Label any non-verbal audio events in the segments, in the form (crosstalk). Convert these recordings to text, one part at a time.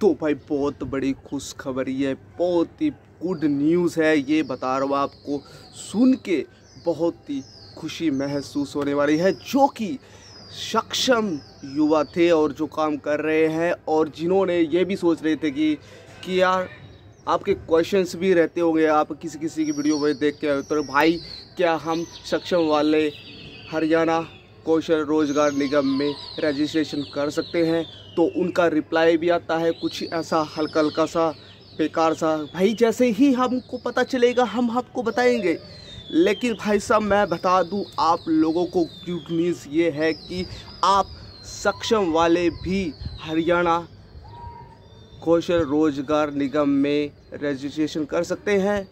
तो भाई बहुत बड़ी खुशखबरी है बहुत ही गुड न्यूज़ है ये बता रहा हूँ आपको सुन के बहुत ही खुशी महसूस होने वाली है जो कि सक्षम युवा थे और जो काम कर रहे हैं और जिन्होंने ये भी सोच रहे थे कि कि यार आपके क्वेश्चंस भी रहते होंगे आप किसी किसी की वीडियो में देख के तो भाई क्या हम सक्षम वाले हरियाणा कौशल रोजगार निगम में रजिस्ट्रेशन कर सकते हैं तो उनका रिप्लाई भी आता है कुछ ऐसा हल्का हल्का सा बेकार सा भाई जैसे ही हमको पता चलेगा हम आपको बताएंगे लेकिन भाई साहब मैं बता दूं आप लोगों को गुड न्यूज़ ये है कि आप सक्षम वाले भी हरियाणा कौशल रोजगार निगम में रजिस्ट्रेशन कर सकते हैं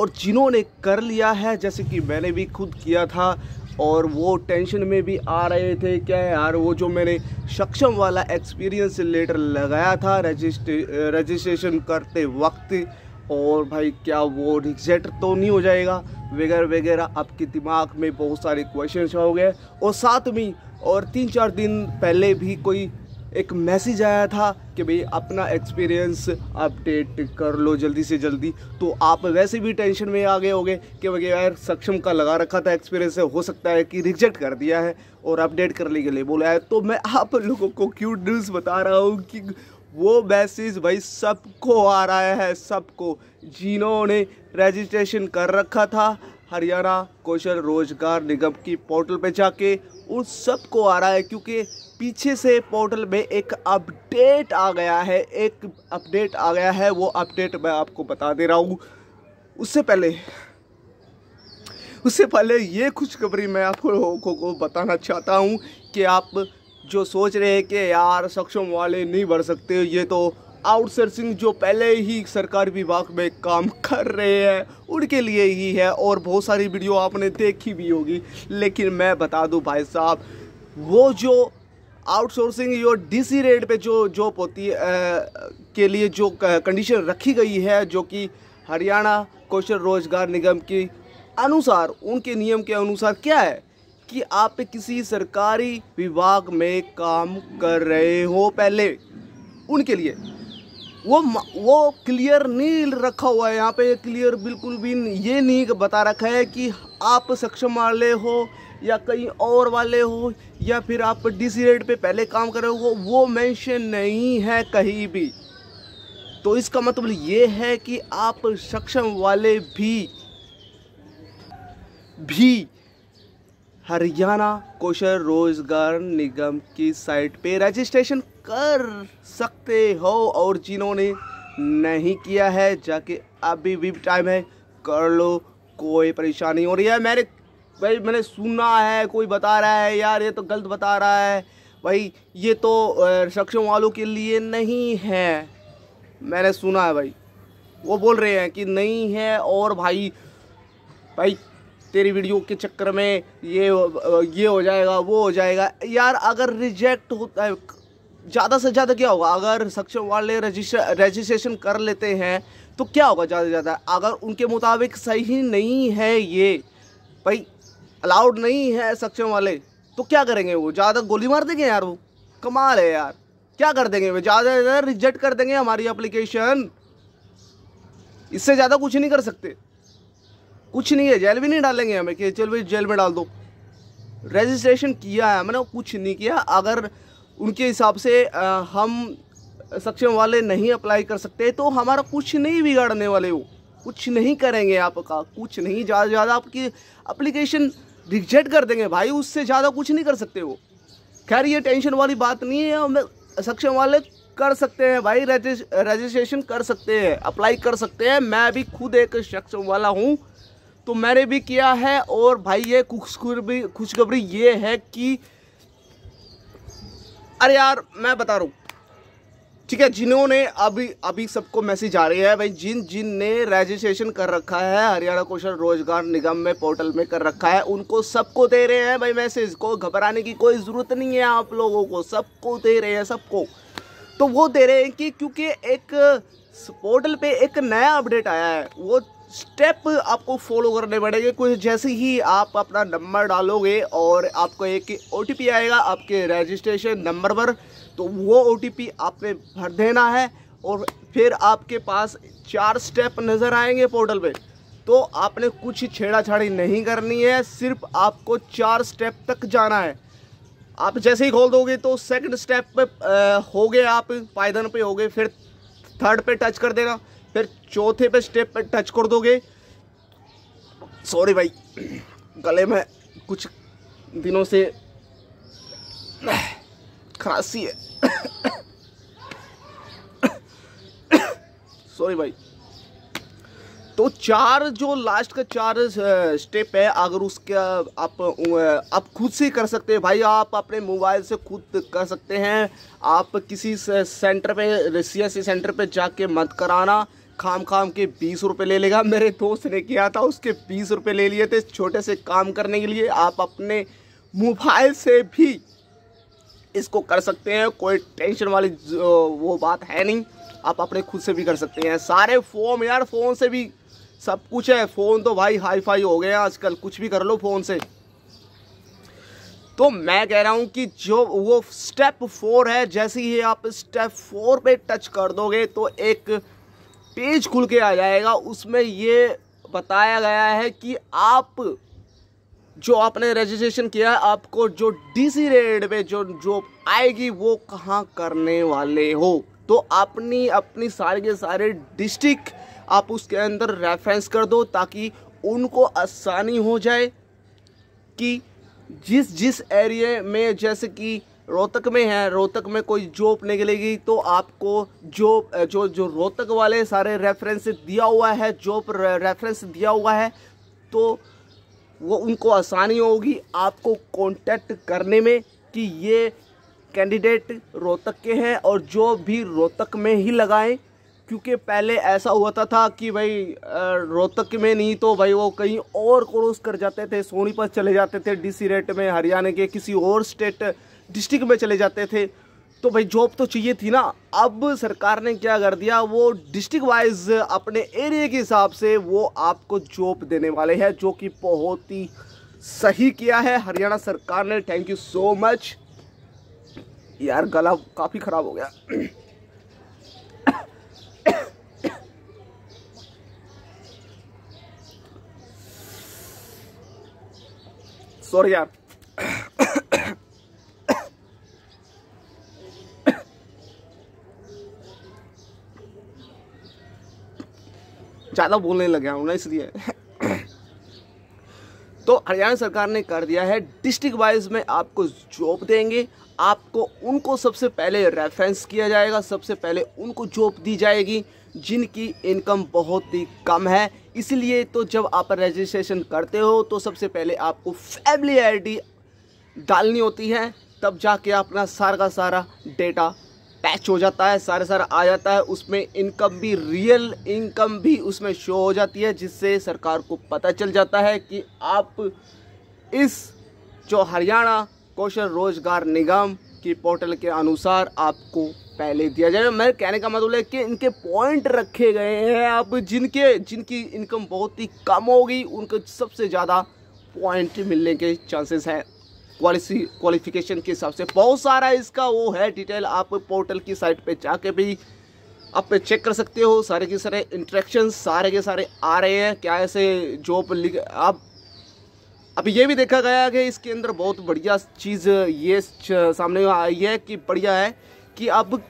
और जिन्होंने कर लिया है जैसे कि मैंने भी खुद किया था और वो टेंशन में भी आ रहे थे क्या यार वो जो मैंने सक्षम वाला एक्सपीरियंस लेटर लगाया था रजिस्ट्रे रजिस्ट्रेशन करते वक्त और भाई क्या वो रिजेक्ट तो नहीं हो जाएगा वगैरह वगैरह आपके दिमाग में बहुत सारे क्वेश्चन हो गए और साथ में और तीन चार दिन पहले भी कोई एक मैसेज आया था कि भाई अपना एक्सपीरियंस अपडेट कर लो जल्दी से जल्दी तो आप वैसे भी टेंशन में आ गए होंगे कि भैया यार सक्षम का लगा रखा था एक्सपीरियंस हो सकता है कि रिजेक्ट कर दिया है और अपडेट करने के लिए बोला है तो मैं आप लोगों को क्यूट न्यूज़ बता रहा हूँ कि वो मैसेज भाई सबको आ रहा है सबको जिन्होंने रजिस्ट्रेशन कर रखा था हरियाणा कौशल रोजगार निगम की पोर्टल पे जाके उन सबको आ रहा है क्योंकि पीछे से पोर्टल में एक अपडेट आ गया है एक अपडेट आ गया है वो अपडेट मैं आपको बता दे रहा हूँ उससे पहले उससे पहले ये खुशखबरी मैं आप लोगों को बताना चाहता हूँ कि आप जो सोच रहे हैं कि यार सक्षम वाले नहीं बढ़ सकते ये तो आउटसोर्सिंग जो पहले ही सरकार विभाग में काम कर रहे हैं उनके लिए ही है और बहुत सारी वीडियो आपने देखी भी होगी लेकिन मैं बता दूं भाई साहब वो जो आउटसोर्सिंग या डीसी रेट पे जो जॉब होती है के लिए जो कंडीशन रखी गई है जो कि हरियाणा कौशल रोजगार निगम के अनुसार उनके नियम के अनुसार क्या है कि आप किसी सरकारी विभाग में काम कर रहे हो पहले उनके लिए वो वो क्लियर नहीं रखा हुआ है यहाँ पे क्लियर बिल्कुल भी ये नहीं बता रखा है कि आप सक्षम वाले हो या कहीं और वाले हो या फिर आप डीसी रेट पे पहले काम कर रहे हो वो मेंशन नहीं है कहीं भी तो इसका मतलब ये है कि आप सक्षम वाले भी भी हरियाणा कौशल रोजगार निगम की साइट पे रजिस्ट्रेशन कर सकते हो और जिन्होंने नहीं किया है जाके अभी भी टाइम है कर लो कोई परेशानी हो रही है मेरे भाई मैंने सुना है कोई बता रहा है यार ये तो गलत बता रहा है भाई ये तो सक्षम वालों के लिए नहीं है मैंने सुना है भाई वो बोल रहे हैं कि नहीं है और भाई भाई तेरी वीडियो के चक्कर में ये ये हो जाएगा वो हो जाएगा यार अगर रिजेक्ट होता है ज़्यादा से ज़्यादा क्या होगा अगर सक्षम वाले रजिस्ट्रेशन कर लेते हैं तो क्या होगा ज़्यादा से ज़्यादा अगर उनके मुताबिक सही नहीं है ये भाई अलाउड नहीं है सक्षम वाले तो क्या करेंगे वो ज़्यादा गोली मार देंगे यार वो कमाल है यार क्या कर देंगे वे ज़्यादा ज़्यादा रिजेक्ट कर देंगे हमारी अप्लीकेशन इससे ज़्यादा कुछ नहीं कर सकते कुछ नहीं है जेल भी नहीं डालेंगे हमें कि चल भाई जेल में डाल दो रजिस्ट्रेशन किया है मैंने कुछ नहीं किया अगर उनके हिसाब से आ, हम सक्षम वाले नहीं अप्लाई कर सकते तो हमारा कुछ नहीं बिगाड़ने वाले वो कुछ नहीं करेंगे आपका कुछ नहीं ज़्यादा ज़्यादा आपकी अप्लीकेशन रिजेक्ट कर देंगे भाई उससे ज़्यादा कुछ नहीं कर सकते वो खैर ये टेंशन वाली बात नहीं है हमें सक्षम वाले कर सकते हैं भाई रजिस्ट्रेशन कर सकते हैं अप्लाई कर सकते हैं मैं भी खुद एक सक्षम वाला हूँ तो मैंने भी किया है और भाई ये खुशखबरी खुशखबरी ये है कि अरे यार मैं बता रहा हूँ ठीक है जिन्होंने अभी अभी सबको मैसेज आ रही है भाई जिन जिन ने रजिस्ट्रेशन कर रखा है हरियाणा कौशल रोजगार निगम में पोर्टल में कर रखा है उनको सबको दे रहे हैं भाई मैसेज को घबराने की कोई ज़रूरत नहीं है आप लोगों को सबको दे रहे हैं सबको तो वो दे रहे हैं कि क्योंकि एक पोर्टल पे एक नया अपडेट आया है वो स्टेप आपको फॉलो करने पड़ेंगे कुछ जैसे ही आप अपना नंबर डालोगे और आपको एक ओ आएगा आपके रजिस्ट्रेशन नंबर पर तो वो ओ आपने भर देना है और फिर आपके पास चार स्टेप नज़र आएंगे पोर्टल पे तो आपने कुछ छेड़ाछाड़ी नहीं करनी है सिर्फ आपको चार स्टेप तक जाना है आप जैसे ही खोल दोगे तो सेकंड स्टेप पे हो गए आप पायदान पे हो गए फिर थर्ड पे टच कर देना फिर चौथे पे स्टेप पे टच कर दोगे सॉरी भाई (clears throat) गले में कुछ दिनों से खांसी है सॉरी भाई तो चार जो लास्ट का चार स्टेप है अगर उसका आप आप खुद से कर सकते हैं भाई आप अपने मोबाइल से खुद कर सकते हैं आप किसी से सेंटर पे सी एस सेंटर पे जाके मत कराना खाम खाम के बीस रुपये ले लेगा मेरे दोस्त ने किया था उसके बीस रुपये ले लिए थे छोटे से काम करने के लिए आप अपने मोबाइल से भी इसको कर सकते हैं कोई टेंशन वाली वो बात है नहीं आप अपने खुद से भी कर सकते हैं सारे फोम यार फ़ोन से भी सब कुछ है फ़ोन तो भाई हाई फाई हो गए हैं आजकल कुछ भी कर लो फ़ोन से तो मैं कह रहा हूँ कि जो वो स्टेप फोर है जैसे ही आप स्टेप फोर पे टच कर दोगे तो एक पेज खुल के आ जाएगा उसमें ये बताया गया है कि आप जो आपने रजिस्ट्रेशन किया आपको जो डीसी रेड पे जो जॉब आएगी वो कहाँ करने वाले हो तो अपनी अपनी सारे के सारे डिस्ट्रिक्ट आप उसके अंदर रेफरेंस कर दो ताकि उनको आसानी हो जाए कि जिस जिस एरिए में जैसे कि रोहतक में है रोहतक में कोई जॉब निकलेगी तो आपको जॉब जो जो रोहतक वाले सारे रेफरेंस दिया हुआ है जॉब रेफरेंस दिया हुआ है तो वो उनको आसानी होगी आपको कांटेक्ट करने में कि ये कैंडिडेट रोहतक के हैं और जो भी रोहतक में ही लगाएं क्योंकि पहले ऐसा था, था कि भाई रोहतक में नहीं तो भाई वो कहीं और क्रॉस कर जाते थे सोनीपत चले जाते थे डीसी रेट में हरियाणा के किसी और स्टेट डिस्ट्रिक्ट में चले जाते थे तो भाई जॉब तो चाहिए थी ना अब सरकार ने क्या कर दिया वो डिस्ट्रिक्ट वाइज अपने एरिया के हिसाब से वो आपको जॉब देने वाले हैं जो कि बहुत ही सही किया है हरियाणा सरकार ने थैंक यू सो मच यार गला काफ़ी ख़राब हो गया सॉरी (coughs) यार ज़्यादा बोलने लगे हूँ ना इसलिए तो हरियाणा सरकार ने कर दिया है डिस्ट्रिक्ट वाइज में आपको जॉब देंगे आपको उनको सबसे पहले रेफरेंस किया जाएगा सबसे पहले उनको जॉब दी जाएगी जिनकी इनकम बहुत ही कम है इसलिए तो जब आप रजिस्ट्रेशन करते हो तो सबसे पहले आपको फैमिली आईडी डालनी होती है तब जाके अपना सारा का सारा डेटा पैच हो जाता है सारा सारा आ जाता है उसमें इनकम भी रियल इनकम भी उसमें शो हो जाती है जिससे सरकार को पता चल जाता है कि आप इस जो हरियाणा कौशल रोजगार निगम की पोर्टल के अनुसार आपको पहले दिया जाए मैं कहने का मतलब है कि इनके पॉइंट रखे गए हैं आप जिनके जिनकी इनकम बहुत ही कम होगी उनको सबसे ज़्यादा पॉइंट मिलने के चांसेस हैं क्वालिसी क्वालिफिकेशन के हिसाब से बहुत सारा इसका वो है डिटेल आप पोर्टल की साइट पे जाके भी आप पे चेक कर सकते हो सारे के सारे इंट्रैक्शन सारे के सारे आ रहे हैं क्या ऐसे जॉब लिख आप अब ये भी देखा गया कि इसके अंदर बहुत बढ़िया चीज़ ये सामने आई है कि बढ़िया है कि अब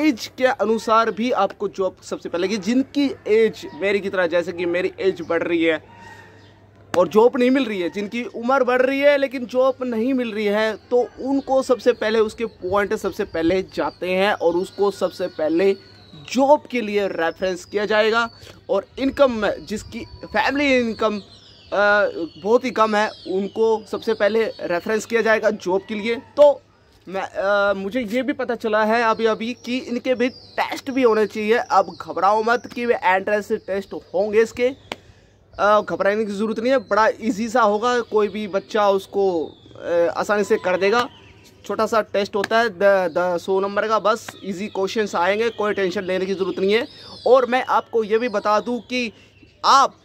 एज के अनुसार भी आपको जॉब सबसे पहले कि जिनकी एज मेरी की तरह जैसे कि मेरी एज बढ़ रही है और जॉब नहीं मिल रही है जिनकी उम्र बढ़ रही है लेकिन जॉब नहीं मिल रही है तो उनको सबसे पहले उसके पॉइंट सबसे पहले जाते हैं और उसको सबसे पहले जॉब के लिए रेफरेंस किया जाएगा और इनकम में जिसकी फैमिली इनकम बहुत ही कम है उनको सबसे पहले रेफरेंस किया जाएगा जॉब के लिए तो मैं आ, मुझे ये भी पता चला है अभी अभी कि इनके भी टेस्ट भी होने चाहिए अब घबराओ मत कि वे एंट्रेंस टेस्ट होंगे इसके घबराने की ज़रूरत नहीं है बड़ा इजी सा होगा कोई भी बच्चा उसको आसानी से कर देगा छोटा सा टेस्ट होता है द, द सौ नंबर का बस इजी क्वेश्चंस आएंगे कोई टेंशन लेने की ज़रूरत नहीं है और मैं आपको ये भी बता दूं कि आप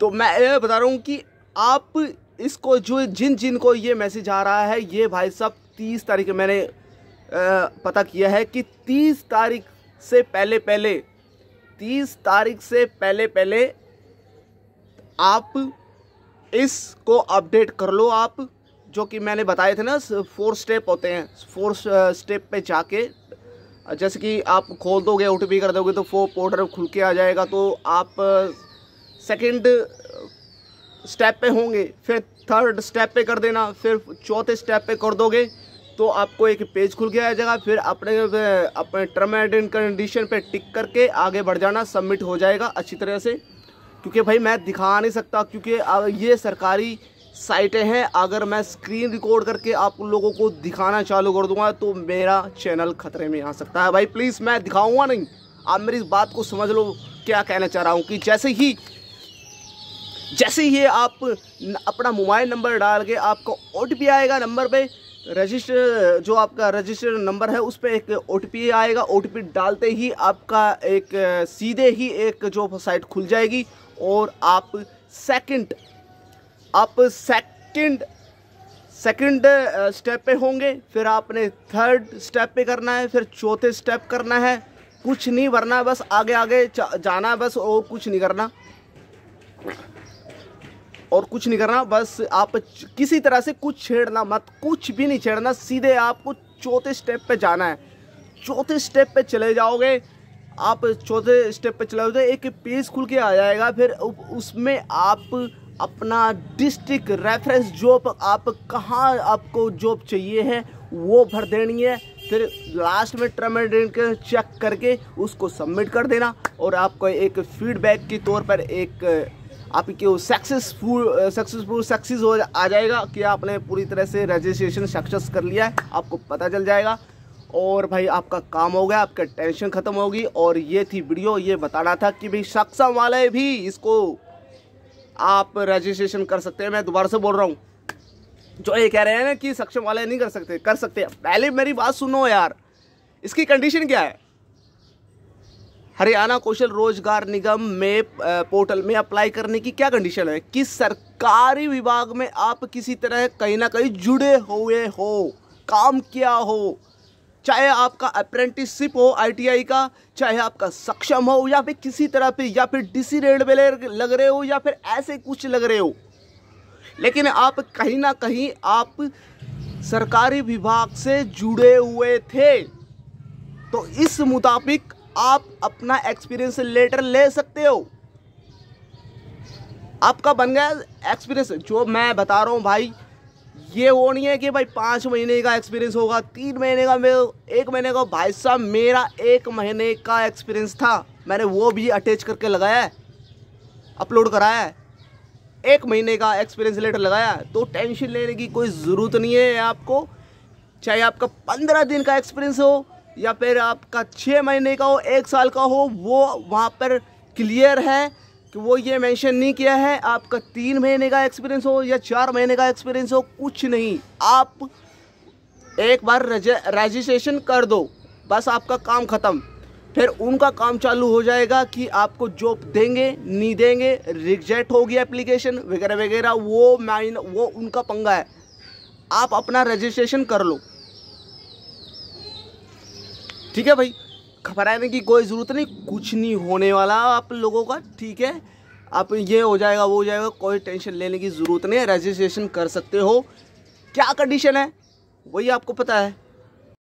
तो मैं ये बता रहा हूँ कि आप इसको जो जिन जिन को ये मैसेज आ रहा है ये भाई साहब तीस तारीख मैंने पता किया है कि तीस तारीख से पहले पहले तीस तारीख से पहले पहले आप इसको अपडेट कर लो आप जो कि मैंने बताए थे ना फोर स्टेप होते हैं फोर स्टेप पे जाके जैसे कि आप खोल दोगे ओ कर दोगे तो फोर पोर्टल खुल के आ जाएगा तो आप सेकंड स्टेप पे होंगे फिर थर्ड स्टेप पे कर देना फिर चौथे स्टेप पे कर दोगे दोस्तों आपको एक पेज खुल गया जाएगा फिर अपने अपने टर्म एंड कंडीशन पे टिक करके आगे बढ़ जाना सबमिट हो जाएगा अच्छी तरह से क्योंकि भाई मैं दिखा नहीं सकता क्योंकि ये सरकारी साइटें हैं अगर मैं स्क्रीन रिकॉर्ड करके आप लोगों को दिखाना चालू कर दूंगा तो मेरा चैनल खतरे में आ सकता है भाई प्लीज़ मैं दिखाऊंगा नहीं आप मेरी इस बात को समझ लो क्या कहना चाह रहा हूँ कि जैसे ही जैसे ही आप अपना मोबाइल नंबर डाल के आपको ओ आएगा नंबर पर रजिस्टर जो आपका रजिस्टर नंबर है उस पर एक ओ आएगा ओ डालते ही आपका एक सीधे ही एक जो साइट खुल जाएगी और आप सेकंड आप सेकंड सेकंड स्टेप पे होंगे फिर आपने थर्ड स्टेप पे करना है फिर चौथे स्टेप करना है कुछ नहीं भरना बस आगे आगे जाना बस और कुछ नहीं करना और कुछ नहीं करना बस आप किसी तरह से कुछ छेड़ना मत कुछ भी नहीं छेड़ना सीधे आपको चौथे स्टेप पे जाना है चौथे स्टेप पे चले जाओगे आप चौथे स्टेप पे चले जाओगे एक पेज खुल के आ जाएगा फिर उसमें आप अपना डिस्ट्रिक्ट रेफरेंस जॉब आप कहाँ आपको जॉब चाहिए है वो भर देनी है फिर लास्ट में टर्म एंड चेक करके उसको सबमिट कर देना और आपको एक फीडबैक के तौर पर एक आपके सक्सेसफुल सक्सेसफुल सक्सेस हो आ जाएगा कि आपने पूरी तरह से रजिस्ट्रेशन सक्सेस कर लिया है आपको पता चल जाएगा और भाई आपका काम हो गया आपका टेंशन ख़त्म होगी और ये थी वीडियो ये बताना था कि भाई सक्सम वाले भी इसको आप रजिस्ट्रेशन कर सकते हैं मैं दोबारा से बोल रहा हूँ जो ये कह रहे हैं ना कि सक्षम वाले नहीं कर सकते कर सकते पहले मेरी बात सुनो यार इसकी कंडीशन क्या है हरियाणा कौशल रोजगार निगम में पोर्टल में अप्लाई करने की क्या कंडीशन है कि सरकारी विभाग में आप किसी तरह कहीं ना कहीं जुड़े हुए हो काम किया हो चाहे आपका अप्रेंटिसशिप हो आईटीआई का चाहे आपका सक्षम हो या फिर किसी तरह पे या फिर डीसी रेड वेले लग रहे हो या फिर ऐसे कुछ लग रहे हो लेकिन आप कहीं ना कहीं आप सरकारी विभाग से जुड़े हुए थे तो इस मुताबिक आप अपना एक्सपीरियंस लेटर ले सकते हो आपका बन गया एक्सपीरियंस जो मैं बता रहा हूँ भाई ये वो नहीं है कि भाई पाँच महीने का एक्सपीरियंस होगा तीन महीने का मेरे एक महीने का भाई साहब मेरा एक महीने का एक्सपीरियंस था मैंने वो भी अटैच करके लगाया है अपलोड कराया है एक महीने का एक्सपीरियंस लेटर लगाया तो टेंशन लेने की कोई ज़रूरत नहीं है आपको चाहे आपका पंद्रह दिन का एक्सपीरियंस हो या फिर आपका छः महीने का हो एक साल का हो वो वहाँ पर क्लियर है कि वो ये मेंशन नहीं किया है आपका तीन महीने का एक्सपीरियंस हो या चार महीने का एक्सपीरियंस हो कुछ नहीं आप एक बार रजिस्ट्रेशन कर दो बस आपका काम ख़त्म फिर उनका काम चालू हो जाएगा कि आपको जॉब देंगे नहीं देंगे रिजेक्ट होगी एप्लीकेशन वगैरह वगैरह वो माइन वो उनका पंगा है आप अपना रजिस्ट्रेशन कर लो ठीक है भाई घबराने की कोई ज़रूरत नहीं कुछ नहीं होने वाला आप लोगों का ठीक है आप ये हो जाएगा वो हो जाएगा कोई टेंशन लेने की ज़रूरत नहीं रजिस्ट्रेशन कर सकते हो क्या कंडीशन है वही आपको पता है